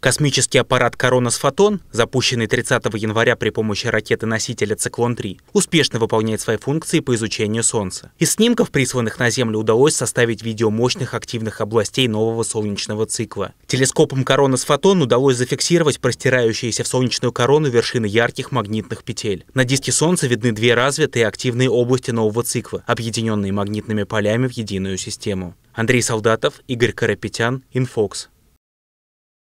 Космический аппарат «Коронас Фотон», запущенный 30 января при помощи ракеты-носителя «Циклон-3», успешно выполняет свои функции по изучению Солнца. Из снимков, присланных на Землю, удалось составить видео мощных активных областей нового солнечного цикла. Телескопом «Коронас Фотон» удалось зафиксировать простирающиеся в солнечную корону вершины ярких магнитных петель. На диске Солнца видны две развитые активные области нового цикла, объединенные магнитными полями в единую систему. Андрей Солдатов, Игорь Карапетян, Инфокс.